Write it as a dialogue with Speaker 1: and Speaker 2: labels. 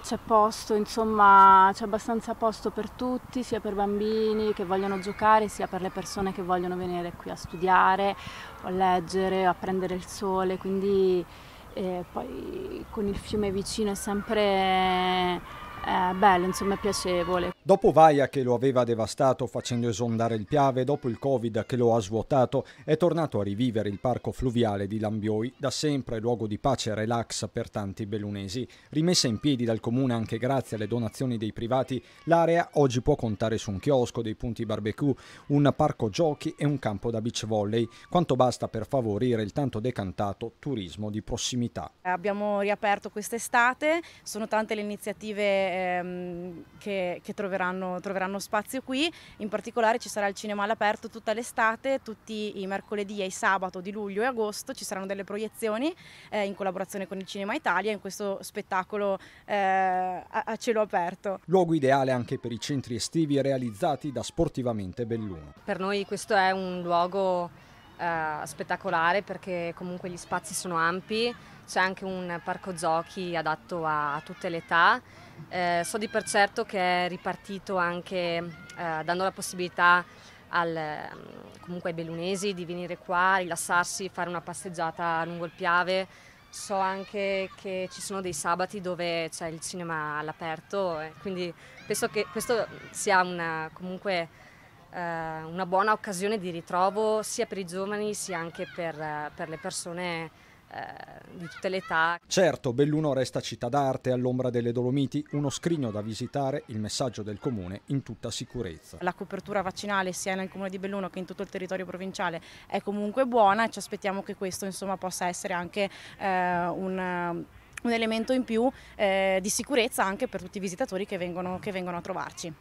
Speaker 1: c'è, posto, insomma c'è abbastanza posto per tutti, sia per bambini che vogliono giocare, sia per le persone che vogliono venire qui a studiare, a leggere, a prendere il sole, quindi eh, poi con il fiume vicino è sempre eh, bello, insomma piacevole.
Speaker 2: Dopo Vaia che lo aveva devastato facendo esondare il Piave, dopo il Covid che lo ha svuotato, è tornato a rivivere il parco fluviale di Lambioi, da sempre luogo di pace e relax per tanti bellunesi. Rimessa in piedi dal comune anche grazie alle donazioni dei privati, l'area oggi può contare su un chiosco, dei punti barbecue, un parco giochi e un campo da beach volley, quanto basta per favorire il tanto decantato turismo di prossimità.
Speaker 3: Abbiamo riaperto quest'estate, sono tante le iniziative ehm, che, che troveranno, troveranno, spazio qui. In particolare ci sarà il cinema all'aperto tutta l'estate, tutti i mercoledì e i sabato di luglio e agosto ci saranno delle proiezioni eh, in collaborazione con il Cinema Italia in questo
Speaker 4: spettacolo eh, a, a cielo aperto.
Speaker 2: Luogo ideale anche per i centri estivi realizzati da Sportivamente Belluno.
Speaker 4: Per noi questo è un luogo eh, spettacolare perché comunque gli spazi sono ampi, c'è anche un parco giochi adatto a, a tutte le età. Eh, so di per certo che è ripartito anche eh, dando la possibilità al, mm, comunque ai bellunesi di venire qua, rilassarsi, fare una passeggiata lungo il Piave. So anche che ci sono dei sabati dove c'è il cinema all'aperto, eh, quindi penso che questo sia una, comunque eh, una buona occasione di ritrovo sia per i giovani sia anche per, eh, per le persone eh, di tutte le età.
Speaker 2: Certo, Belluno resta città d'arte all'ombra delle Dolomiti, uno scrigno da visitare, il messaggio del comune in tutta sicurezza.
Speaker 3: La copertura vaccinale sia nel comune di Belluno che in tutto il territorio provinciale è comunque buona e ci aspettiamo che questo insomma, possa essere anche eh, un un elemento in più
Speaker 2: eh, di sicurezza anche per tutti i visitatori che vengono, che vengono a trovarci.